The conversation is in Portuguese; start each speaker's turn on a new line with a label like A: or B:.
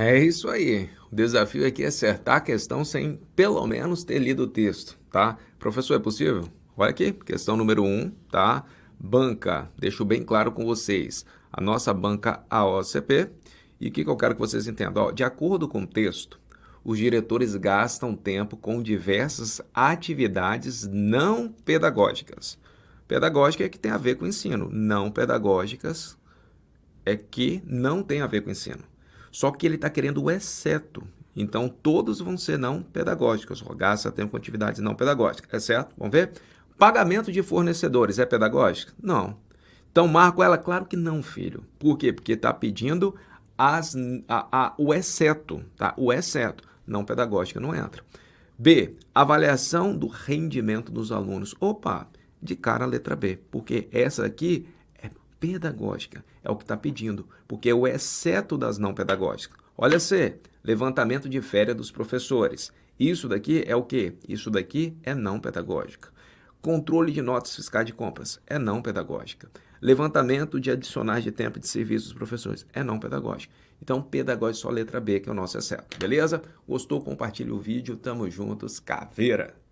A: É isso aí. O desafio aqui é acertar a questão sem pelo menos ter lido o texto, tá? Professor, é possível? Olha aqui, questão número 1, um, tá? Banca. Deixo bem claro com vocês. A nossa banca AOCP. E o que, que eu quero que vocês entendam? Ó, de acordo com o texto, os diretores gastam tempo com diversas atividades não pedagógicas. Pedagógica é que tem a ver com o ensino. Não pedagógicas é que não tem a ver com o ensino. Só que ele está querendo o exceto. Então, todos vão ser não pedagógicos. Gasta tempo com atividades não pedagógicas, é certo? Vamos ver? Pagamento de fornecedores é pedagógico? Não. Então, marco ela? Claro que não, filho. Por quê? Porque está pedindo as, a, a, o exceto, tá? O exceto. Não pedagógica não entra. B. Avaliação do rendimento dos alunos. Opa, de cara a letra B, porque essa aqui pedagógica. É o que está pedindo, porque é o exceto das não pedagógicas. Olha se levantamento de férias dos professores. Isso daqui é o quê? Isso daqui é não pedagógica. Controle de notas fiscais de compras é não pedagógica. Levantamento de adicionais de tempo de serviço dos professores é não pedagógico. Então, pedagógico só letra B, que é o nosso exceto. Beleza? Gostou? Compartilhe o vídeo. Tamo juntos. Caveira!